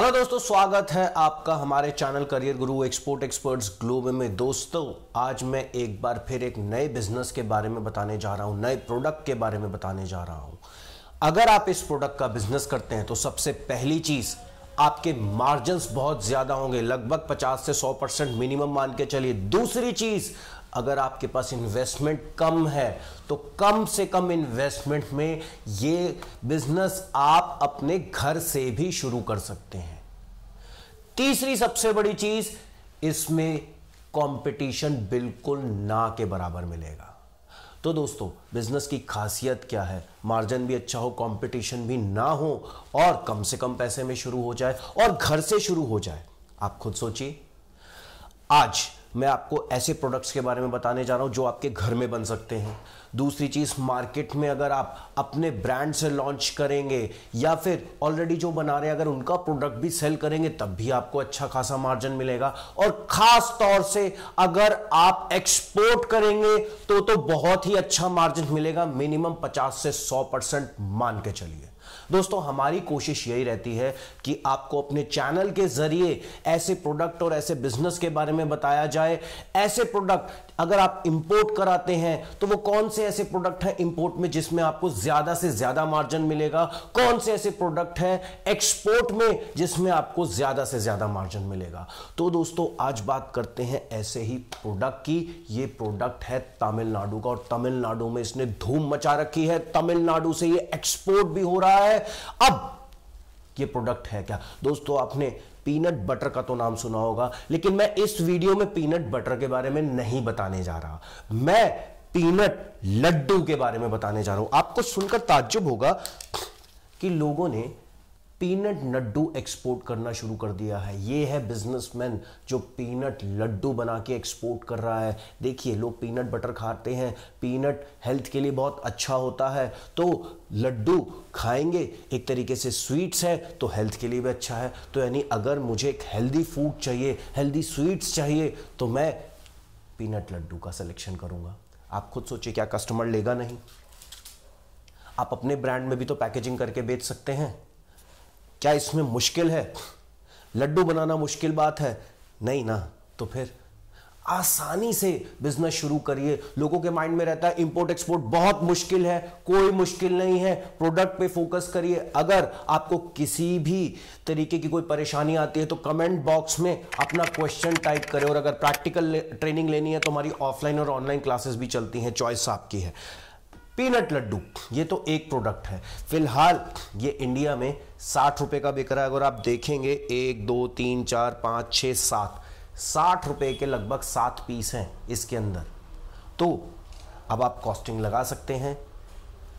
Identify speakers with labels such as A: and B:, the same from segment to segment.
A: hello दोस्तों स्वागत है आपका हमारे channel career guru export experts global में दोस्तों आज मैं एक बार फिर एक नए बिजनेस के बारे में बताने जा रहा हूं नए प्रोडक्ट के बारे में बताने जा रहा हूं अगर आप इस प्रोडक्ट का बिजनेस करते हैं तो सबसे पहली चीज़ आपके मार्जिन बहुत ज़्यादा होंगे लगभग 50 से 100 परसेंट मिनिमम मान के चलिए दूसरी चीज़ अगर आपके पास इन्वेस्टमेंट कम है तो कम से कम इन्वेस्टमेंट में ये बिजनेस आप अपने घर से भी शुरू कर सकते हैं तीसरी सबसे बड़ी चीज इसमें कंपटीशन बिल्कुल ना के बराबर मिलेगा तो दोस्तों बिजनेस की खासियत क्या है मार्जिन भी अच्छा हो कंपटीशन भी ना हो और कम से कम पैसे में शुरू हो जाए और घर से शुरू हो जाए आप खुद सोचिए आज मैं आपको ऐसे प्रोडक्ट्स के बारे में बताने जा रहा हूँ जो आपके घर में बन सकते हैं दूसरी चीज़ मार्केट में अगर आप अपने ब्रांड से लॉन्च करेंगे या फिर ऑलरेडी जो बना रहे हैं अगर उनका प्रोडक्ट भी सेल करेंगे तब भी आपको अच्छा खासा मार्जिन मिलेगा और ख़ास तौर से अगर आप एक्सपोर्ट करेंगे तो तो बहुत ही अच्छा मार्जिन मिलेगा मिनिमम 50 से 100 परसेंट मान के चलिए दोस्तों हमारी कोशिश यही रहती है कि आपको अपने चैनल के जरिए ऐसे प्रोडक्ट और ऐसे बिजनेस के बारे में बताया जाए ऐसे प्रोडक्ट अगर आप इंपोर्ट कराते हैं तो वो कौन से ऐसे प्रोडक्ट हैं इंपोर्ट में जिसमें आपको ज्यादा से ज्यादा मार्जिन मिलेगा कौन से ऐसे प्रोडक्ट हैं एक्सपोर्ट में जिसमें आपको ज्यादा से ज्यादा मार्जिन मिलेगा तो दोस्तों आज बात करते हैं ऐसे ही प्रोडक्ट की ये प्रोडक्ट है तमिलनाडु का और तमिलनाडु में इसने धूम मचा रखी है तमिलनाडु से ये एक्सपोर्ट भी हो रहा है अब ये प्रोडक्ट है क्या दोस्तों आपने पीनट बटर का तो नाम सुना होगा लेकिन मैं इस वीडियो में पीनट बटर के बारे में नहीं बताने जा रहा मैं पीनट लड्डू के बारे में बताने जा रहा हूं आपको सुनकर ताज्जुब होगा कि लोगों ने पीनट लड्डू एक्सपोर्ट करना शुरू कर दिया है ये है बिजनेसमैन जो पीनट लड्डू बना के एक्सपोर्ट कर रहा है देखिए लोग पीनट बटर खाते हैं पीनट हेल्थ के लिए बहुत अच्छा होता है तो लड्डू खाएंगे एक तरीके से स्वीट्स है तो हेल्थ के लिए भी अच्छा है तो यानी अगर मुझे एक हेल्दी फूड चाहिए हेल्दी स्वीट्स चाहिए तो मैं पीनट लड्डू का सिलेक्शन करूँगा आप खुद सोचिए क्या कस्टमर लेगा नहीं आप अपने ब्रांड में भी तो पैकेजिंग करके बेच सकते हैं क्या इसमें मुश्किल है लड्डू बनाना मुश्किल बात है नहीं ना तो फिर आसानी से बिजनेस शुरू करिए लोगों के माइंड में रहता है इंपोर्ट एक्सपोर्ट बहुत मुश्किल है कोई मुश्किल नहीं है प्रोडक्ट पे फोकस करिए अगर आपको किसी भी तरीके की कोई परेशानी आती है तो कमेंट बॉक्स में अपना क्वेश्चन टाइप करें और अगर प्रैक्टिकल ट्रेनिंग लेनी है तो हमारी ऑफलाइन और ऑनलाइन क्लासेस भी चलती हैं चॉइस आपकी है पीनट लड्डू ये तो एक प्रोडक्ट है फिलहाल ये इंडिया में साठ रुपये का बिक रहा है अगर आप देखेंगे एक दो तीन चार पाँच छः सात साठ रुपये के लगभग सात पीस हैं इसके अंदर तो अब आप कॉस्टिंग लगा सकते हैं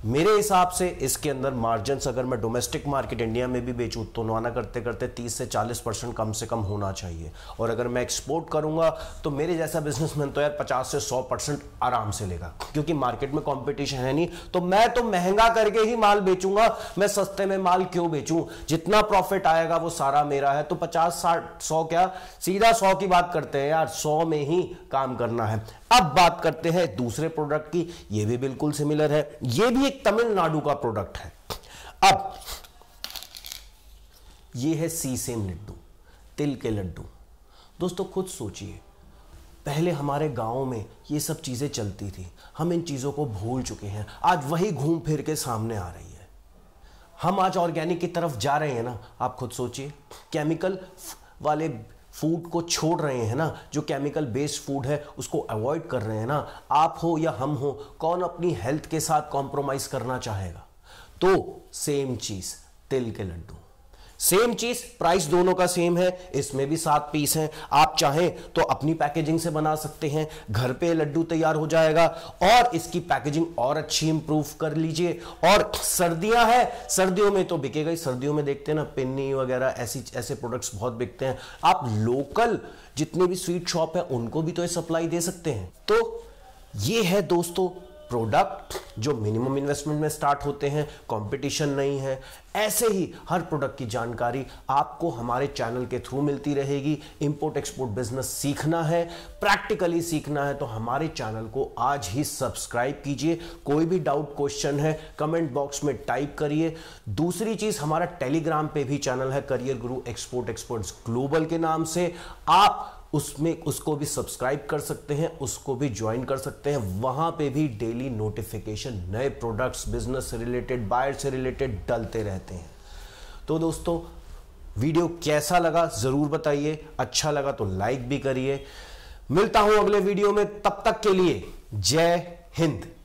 A: मेरे हिसाब से इसके अंदर मार्जिन अगर मैं डोमेस्टिक मार्केट इंडिया में भी बेचूँ तो नाना करते करते 30 से 40 परसेंट कम से कम होना चाहिए और अगर मैं एक्सपोर्ट करूँगा तो मेरे जैसा बिजनेसमैन तो यार 50 से 100 परसेंट आराम से लेगा क्योंकि मार्केट में कॉम्पिटिशन है नहीं तो मैं तो महंगा करके ही माल बेचूंगा मैं सस्ते में माल क्यों बेचूँ जितना प्रॉफिट आएगा वो सारा मेरा है तो पचास साठ सौ क्या सीधा सौ की बात करते हैं यार सौ में ही काम करना है अब बात करते हैं दूसरे प्रोडक्ट की ये भी बिल्कुल सिमिलर है ये भी तमिलनाडु का प्रोडक्ट है अब ये है सीसेम लड्डू तिल के लड्डू दोस्तों खुद सोचिए पहले हमारे गांव में ये सब चीज़ें चलती थी हम इन चीज़ों को भूल चुके हैं आज वही घूम फिर के सामने आ रही है हम आज ऑर्गेनिक की तरफ जा रहे हैं ना आप खुद सोचिए केमिकल वाले फूड को छोड़ रहे हैं ना जो केमिकल बेस्ड फूड है उसको अवॉइड कर रहे हैं ना आप हो या हम हो कौन अपनी हेल्थ के साथ कॉम्प्रोमाइज़ करना चाहेगा तो सेम चीज़ तिल के लड्डू सेम चीज प्राइस दोनों का सेम है इसमें भी सात पीस हैं आप चाहें तो अपनी पैकेजिंग से बना सकते हैं घर पे लड्डू तैयार हो जाएगा और इसकी पैकेजिंग और अच्छी इंप्रूव कर लीजिए और सर्दियां हैं सर्दियों में तो बिकेगा ही सर्दियों में देखते हैं ना पिन्नी वगैरह ऐसी ऐसे प्रोडक्ट्स बहुत बिकते हैं आप लोकल जितने भी स्वीट शॉप है उनको भी तो ये सप्लाई दे सकते हैं तो ये है दोस्तों प्रोडक्ट जो मिनिमम इन्वेस्टमेंट में स्टार्ट होते हैं कंपटीशन नहीं है ऐसे ही हर प्रोडक्ट की जानकारी आपको हमारे चैनल के थ्रू मिलती रहेगी इंपोर्ट एक्सपोर्ट बिजनेस सीखना है प्रैक्टिकली सीखना है तो हमारे चैनल को आज ही सब्सक्राइब कीजिए कोई भी डाउट क्वेश्चन है कमेंट बॉक्स में टाइप करिए दूसरी चीज हमारा टेलीग्राम पे भी चैनल है career guru export experts global के नाम से आप उसमें उसको भी सब्सक्राइब कर सकते हैं उसको भी ज्वाइन कर सकते हैं वहां पे भी डेली नोटिफिकेशन नए प्रोडक्ट्स बिजनेस से रिलेटेड बायर से रिलेटेड डलते रहते हैं तो दोस्तों वीडियो कैसा लगा ज़रूर बताइए अच्छा लगा तो लाइक भी करिए मिलता हूं अगले वीडियो में तब तक के लिए जय हिंद